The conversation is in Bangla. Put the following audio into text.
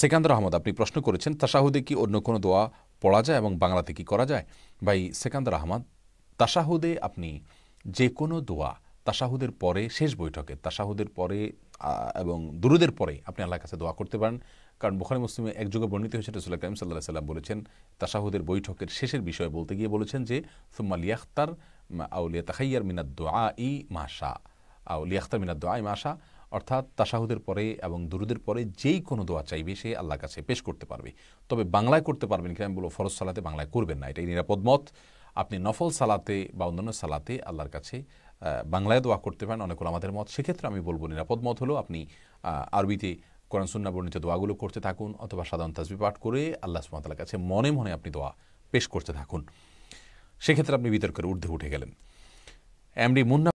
সেকান্দর আহমদ আপনি প্রশ্ন করেছেন তাসাহুদে কি অন্য কোনো দোয়া পড়া যায় এবং বাংলাতে কি করা যায় ভাই সেকান্দর আহমদ তাসাহুদে আপনি যে কোনো দোয়া তাসাহুদের পরে শেষ বৈঠকে তাসাহুদের পরে এবং দুরুদের পরে আপনি আল্লাহর কাছে দোয়া করতে পারেন কারণ বোখারি মুসলিমে একযোগে বর্ণিত হয়েছে রসুল কাইম সাল্লাহ সাল্লাম বলেছেন তাসাহুদের বৈঠকের শেষের বিষয়ে বলতে গিয়ে বলেছেন যে সুম্মা লিয়াখতার আউলিয়া তাহাইয়ার মিনাদ দোয়া ই মাশা আউলিয়া আখতার মিনাদ দোয়া ই মাশা অর্থাৎ তাসাহুদের পরে এবং দুরুদের পরে যেই কোনো দোয়া চাইবে সে আল্লাহর কাছে পেশ করতে পারবে তবে বাংলায় করতে পারবেন কিনা আমি বলবো ফরজ সালাতে বাংলায় করবেন না এটাই নিরাপদ মত আপনি নফল সালাতে বা অন্যান্য সালাতে আল্লাহর কাছে বাংলায় দোয়া করতে পারেন অনেক আমাদের মত সেক্ষেত্রে আমি বলবো নিরাপদ মত হলো আপনি আরবিতে কোরআন সুন্না বর্ণিত দোয়াগুলো করতে থাকুন অথবা সাধারণ তাজবি পাঠ করে আল্লাহ সুমাতার কাছে মনে মনে আপনি দোয়া পেশ করতে থাকুন সেক্ষেত্রে আপনি বিতর্কের ঊর্ধ্বে উঠে গেলেন এমডি মুন্না